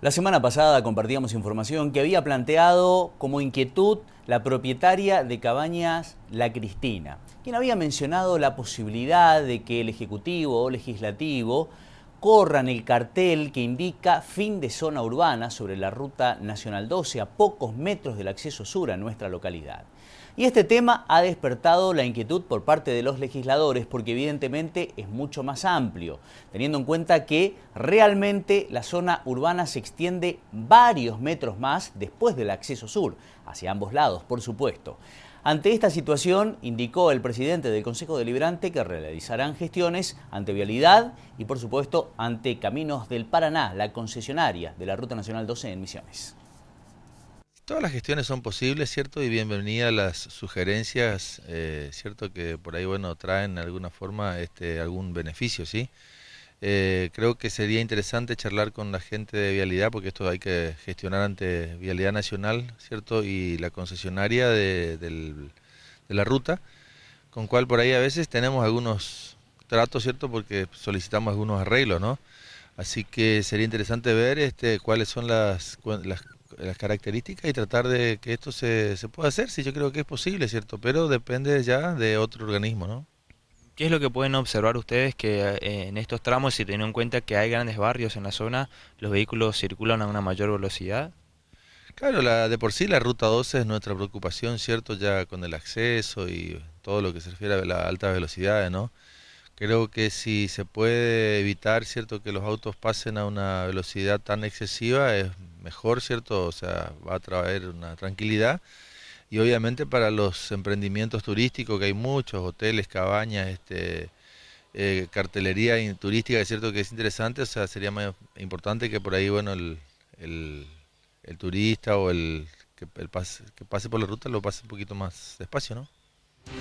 La semana pasada compartíamos información que había planteado como inquietud la propietaria de cabañas La Cristina, quien había mencionado la posibilidad de que el Ejecutivo o Legislativo corran el cartel que indica fin de zona urbana sobre la Ruta Nacional 12 a pocos metros del acceso sur a nuestra localidad. Y este tema ha despertado la inquietud por parte de los legisladores porque evidentemente es mucho más amplio, teniendo en cuenta que realmente la zona urbana se extiende varios metros más después del acceso sur, hacia ambos lados, por supuesto. Ante esta situación, indicó el presidente del Consejo Deliberante que realizarán gestiones ante Vialidad y, por supuesto, ante Caminos del Paraná, la concesionaria de la Ruta Nacional 12 en Misiones. Todas las gestiones son posibles, ¿cierto? Y bienvenidas las sugerencias, eh, ¿cierto? Que por ahí, bueno, traen de alguna forma este, algún beneficio, ¿sí? Eh, creo que sería interesante charlar con la gente de Vialidad, porque esto hay que gestionar ante Vialidad Nacional, ¿cierto? Y la concesionaria de, la ruta, con cual por ahí a veces tenemos algunos tratos, ¿cierto? Porque solicitamos algunos arreglos, ¿no? Así que sería interesante ver este, cuáles son las, las, características y tratar de que esto se, se pueda hacer, si yo creo que es posible, ¿cierto? Pero depende ya de otro organismo, ¿no? ¿Qué es lo que pueden observar ustedes que eh, en estos tramos, si tienen en cuenta que hay grandes barrios en la zona, los vehículos circulan a una mayor velocidad? Claro, la, de por sí la ruta 12 es nuestra preocupación, ¿cierto? Ya con el acceso y todo lo que se refiere a las altas velocidades, ¿no? Creo que si se puede evitar, ¿cierto? Que los autos pasen a una velocidad tan excesiva es mejor, ¿cierto? O sea, va a traer una tranquilidad y obviamente para los emprendimientos turísticos, que hay muchos, hoteles, cabañas, este, eh, cartelería turística, es cierto que es interesante, o sea, sería más importante que por ahí, bueno, el, turista o el que, pase, que pase por la ruta lo pase un poquito más despacio, ¿no?